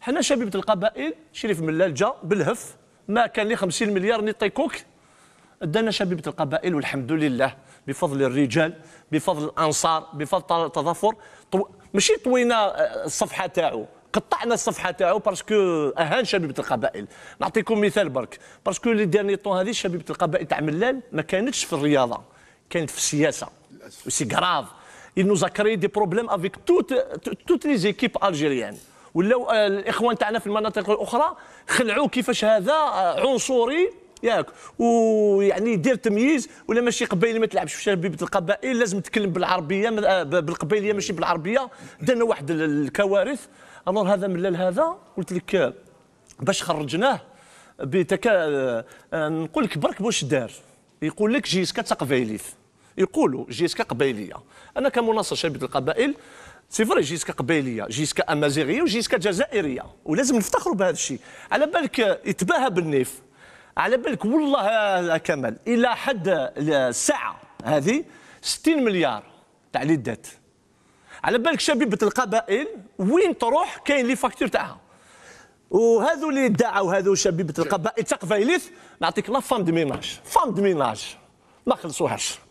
حنا شبيبه القبائل شريف ملال جا بالهف ما كان لي 50 مليار نيطي كوك دانا شبيبه القبائل والحمد لله بفضل الرجال بفضل الانصار بفضل التظافر طو... ماشي طوينا آه، الصفحه تاعو قطعنا الصفحه تاعو باسكو اهان شبيبه القبائل نعطيكم مثال برك باسكو لي ديرني طون هذه شبيبه القبائل تاع ملال ما كانتش في الرياضه كانت في السياسه وسي كراف il nous a créé des problèmes avec toutes, toutes les équipes algériennes. ولاو آه، الاخوان تاعنا في المناطق الاخرى خلعوا كيفاش هذا آه، عنصري ياك ويعني دير تمييز ولا ماشي قبيله ما تلعبش في شبيبه القبائل لازم تتكلم بالعربيه آه، بالقبيليه ماشي بالعربيه درنا واحد الكوارث أنور هذا من هذا قلت لك باش خرجناه بتك نقول لك برك واش دار يقول لك جيسكا تقبيليث يقولوا جيسكا قبيليه انا كمناصر شبيبه القبائل سي فري جيسكا قبيليه جيسكا امازيغيه وجيسكا جزائريه ولازم نفتخروا بهذا الشيء على بالك يتباهى بالنيف على بالك والله كمال الى حد الساعه هذه 60 مليار تاع لي دات على بالك شبيبه القبائل وين تروح كاين لي فاكتور تاعها وهذو اللي ادعوا هذو شبيبه القبائل تاع قبائل نعطيك لا فام دو ميناج فام دو ميناج ما خلصوهاش